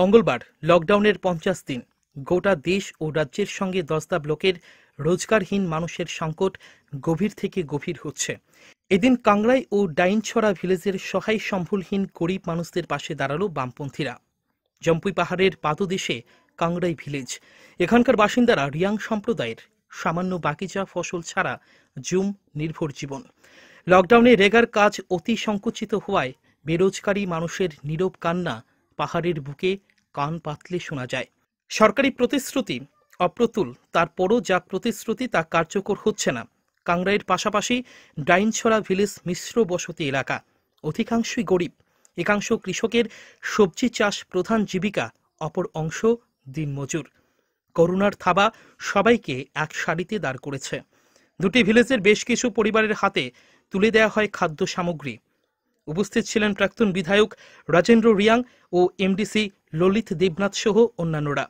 মঙ্গলবার লকডাউনের পঞ্চাশ দিন গোটা দেশ ও রাজ্যের সঙ্গে দস্তা ব্লকের রোজগারহীন মানুষের সংকট গভীর থেকে গভীর হচ্ছে এদিন কাংড়াই ও ডাইনছড়া ভিলেজের সহায় সম্ভুলহীন গরিব মানুষদের পাশে দাঁড়ালো বামপন্থীরা জম্পুই পাহাড়ের পাদদেশে কাংড়াই ভিলেজ এখানকার বাসিন্দারা রিয়াং সম্প্রদায়ের সামান্য বাকিচা ফসল ছাড়া জুম নির্ভর জীবন লকডাউনে রেগার কাজ অতি সংকুচিত হওয়ায় বেরোজগারি মানুষের নীরব কান্না পাহাড়ের বুকে কান পাতলে শোনা যায় সরকারি প্রতিশ্রুতি অপ্রতুল তারপরও যা প্রতিশ্রুতি তা কার্যকর হচ্ছে না কাংরাইয়ের পাশাপাশি ডাইনছড়া ভিলেজ মিশ্র বসতি এলাকা অধিকাংশই গরিব একাংশ কৃষকের সবজি চাষ প্রধান জীবিকা অপর অংশ দিনমজুর করুণার থাবা সবাইকে এক সারিতে দাঁড় করেছে দুটি ভিলেজের বেশ কিছু পরিবারের হাতে তুলে দেওয়া হয় খাদ্য সামগ্রী উপস্থিত ছিলেন প্রাক্তন বিধায়ক রাজেন্দ্র রিয়াং ও এমডিসি ললিত দেবনাথ সহ অন্যান্যরা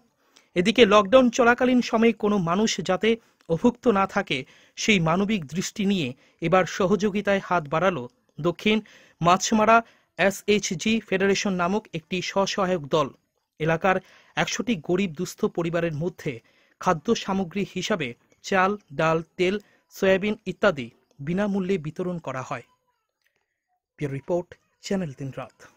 এদিকে লকডাউন চলাকালীন সময়ে কোনো মানুষ যাতে অভুক্ত না থাকে সেই মানবিক দৃষ্টি নিয়ে এবার সহযোগিতায় হাত বাড়ালো দক্ষিণ মাছমারা এসএইচজি ফেডারেশন নামক একটি স্বসহায়ক দল এলাকার একশোটি গরিব দুস্থ পরিবারের মধ্যে খাদ্য সামগ্রী হিসাবে চাল ডাল তেল সয়াবিন ইত্যাদি বিনামূল্যে বিতরণ করা হয় Your report, Channel Dinrat.